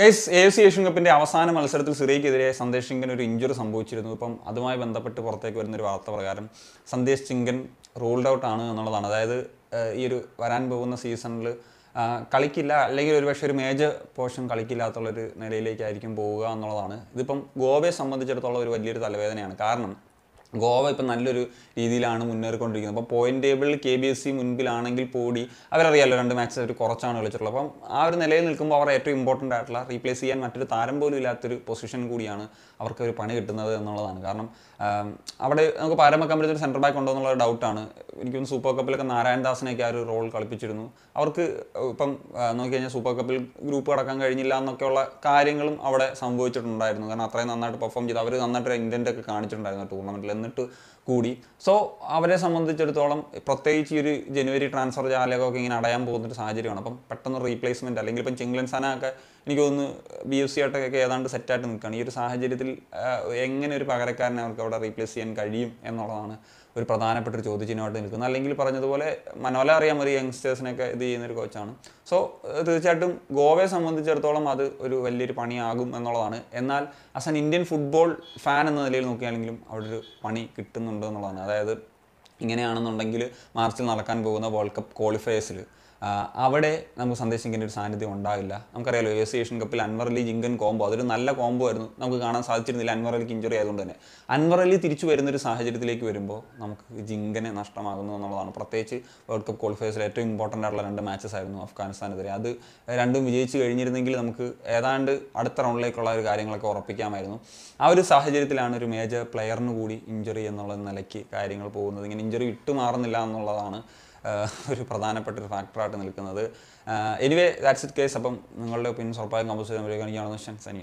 guys A C Asian കപ്പിൻ്റെ അവസാന മത്സരത്തിൽ സിറിയക്കെതിരെ സന്ദേശ് ചിങ്കൻ ഒരു ഇഞ്ചുറി സംഭവിച്ചിരുന്നു ഇപ്പം അതുമായി ബന്ധപ്പെട്ട് പുറത്തേക്ക് വരുന്ന ഒരു വാർത്ത പ്രകാരം സന്ദേശ് ചിങ്കൻ റൂൾഡ് ഔട്ട് ആണ് എന്നുള്ളതാണ് അതായത് ഈ ഒരു വരാൻ പോകുന്ന സീസണിൽ കളിക്കില്ല അല്ലെങ്കിൽ ഒരു പക്ഷേ ഒരു മേജർ പോർഷൻ കളിക്കില്ലാത്തുള്ളൊരു നിലയിലേക്കായിരിക്കും പോവുക എന്നുള്ളതാണ് ഇതിപ്പം ഗോവയെ സംബന്ധിച്ചിടത്തോളം ഒരു വലിയൊരു തലവേദനയാണ് കാരണം ഗോവ ഇപ്പം നല്ലൊരു രീതിയിലാണ് മുന്നേറിക്കൊണ്ടിരിക്കുന്നത് അപ്പോൾ പോയിന്റ് ടേബിളിൽ കെ ബി എസ് സി മുൻപിലാണെങ്കിൽ കൂടി അവരറിയാലോ രണ്ട് മാച്ച് അവർ കുറച്ചാണ് കളിച്ചിട്ടുള്ളത് അപ്പം ആ ഒരു നിലയിൽ നിൽക്കുമ്പോൾ അവർ ഏറ്റവും ഇമ്പോർട്ടൻ്റ് ആയിട്ടുള്ള റീപ്ലേസ് ചെയ്യാൻ മറ്റൊരു താരം പോലും ഇല്ലാത്തൊരു പൊസിഷൻ കൂടിയാണ് അവർക്ക് ഒരു പണി കിട്ടുന്നത് എന്നുള്ളതാണ് കാരണം അവിടെ നമുക്ക് പാരമ്പക്കാൻ പറ്റുന്ന ഒരു സെൻറ്റർ ബാക്ക് ഉണ്ടോ എന്നുള്ള ഡൗട്ടാണ് എനിക്കൊന്ന് സൂപ്പർ കപ്പിലൊക്കെ നാരായണ ദാസിനെയൊക്കെ ആ ഒരു റോൾ കളിപ്പിച്ചിരുന്നു അവർക്ക് ഇപ്പം നോക്കിക്കഴിഞ്ഞാൽ സൂപ്പർ കപ്പിൽ ഗ്രൂപ്പ് കടക്കാൻ കഴിഞ്ഞില്ല എന്നൊക്കെയുള്ള കാര്യങ്ങളും അവിടെ സംഭവിച്ചിട്ടുണ്ടായിരുന്നു കാരണം അത്രയും നന്നായിട്ട് പെർഫോം ചെയ്ത് അവർ നന്നായിട്ട് ഇൻറ്റൻ്റ് ഒക്കെ കാണിച്ചിട്ടുണ്ടായിരുന്നു ടൂർണമെൻറ്റിൽ എന്നിട്ട് കൂടി സോ അവരെ സംബന്ധിച്ചിടത്തോളം പ്രത്യേകിച്ച് ഈ ഒരു ജനുവരി ട്രാൻസ്ഫർ ജാലകമൊക്കെ ഇങ്ങനെ അടയാൻ പോകുന്ന ഒരു സാഹചര്യമാണ് അപ്പം പെട്ടെന്ന് റീപ്ലേസ്മെൻറ്റ് അല്ലെങ്കിൽ ഇപ്പം ചിങ്ലൻസാനൊക്കെ എനിക്ക് തോന്നുന്നു ബി എഫ് സി ആയിട്ടൊക്കെ ഏതാണ്ട് സെറ്റായിട്ട് നിൽക്കുകയാണ് ഈ ഒരു സാഹചര്യത്തിൽ എങ്ങനെ ഒരു പകരക്കാരനെ അവർക്ക് അവിടെ റീപ്ലേസ് ചെയ്യാൻ കഴിയും എന്നുള്ളതാണ് ഒരു പ്രധാനപ്പെട്ട ഒരു ചോദ്യചിഹ്നമായിട്ട് നിൽക്കുന്നത് അല്ലെങ്കിൽ പറഞ്ഞതുപോലെ മനോല അറിയാൻ ഒരു യങ്സ്റ്റേഴ്സിനൊക്കെ ഇത് ചെയ്യുന്നൊരു കോച്ചാണ് സോ തീർച്ചയായിട്ടും ഗോവയെ സംബന്ധിച്ചിടത്തോളം അത് ഒരു വലിയൊരു പണിയാകും എന്നുള്ളതാണ് എന്നാൽ as an Indian football fan എന്ന നിലയിൽ നോക്കുകയാണെങ്കിലും അവിടെ ഒരു പണി കിട്ടുന്നുണ്ടോ എന്നുള്ളതാണ് അതായത് ഇങ്ങനെയാണെന്നുണ്ടെങ്കിൽ മാർച്ചിൽ നടക്കാൻ പോകുന്ന വേൾഡ് കപ്പ് ക്വാളിഫയേഴ്സിൽ അവിടെ നമുക്ക് സന്ദേശിക്കുന്ന ഒരു സാന്നിധ്യം ഉണ്ടാവില്ല നമുക്കറിയാലോ എസ് ഏഷ്യൻ കപ്പിൽ അൻവർ അലി ജിങ്കൻ കോംബോ അതൊരു നല്ല കോംബോ ആയിരുന്നു നമുക്ക് കാണാൻ സാധിച്ചിരുന്നില്ല അൻവർ അലിക്ക് ഇഞ്ചുറി ആയതുകൊണ്ട് തന്നെ അൻവർ അലി തിരിച്ചു വരുന്നൊരു സാഹചര്യത്തിലേക്ക് വരുമ്പോൾ നമുക്ക് ജിങ്കനെ നഷ്ടമാകുന്നു എന്നുള്ളതാണ് പ്രത്യേകിച്ച് വേൾഡ് കപ്പ് ക്വാളിഫയേഴ്സിൽ ഏറ്റവും ഇമ്പോർട്ടൻ്റ് ആയിട്ടുള്ള രണ്ട് മാച്ചസ് ആയിരുന്നു അഫ്ഗാനിസ്ഥാനെതിരെ അത് രണ്ടും വിജയിച്ച് കഴിഞ്ഞിരുന്നെങ്കിൽ നമുക്ക് ഏതാണ്ട് അടുത്ത റൗണ്ടിലേക്കുള്ള ഒരു കാര്യങ്ങളൊക്കെ ഉറപ്പിക്കാമായിരുന്നു ആ ഒരു സാഹചര്യത്തിലാണ് ഒരു മേജർ പ്ലെയറിന് കൂടി ഇഞ്ചുറി എന്നുള്ള നിലയ്ക്ക് കാര്യങ്ങൾ പോകുന്നത് ഇങ്ങനെ ഇഞ്ചുറി ഇട്ടു മാറുന്നില്ല എന്നുള്ളതാണ് ഒരു പ്രധാനപ്പെട്ട ഒരു ഫാക്ടറായിട്ട് നിൽക്കുന്നത് എനിവേ ദാറ്റ്സ് ഇറ്റ് കേസ് അപ്പം നിങ്ങളുടെ പിന്നെ ഉറപ്പായും കമ്പോസ് ചെയ്യാൻ കാണിക്കുകയാണെന്ന് വെച്ചാൽ സനി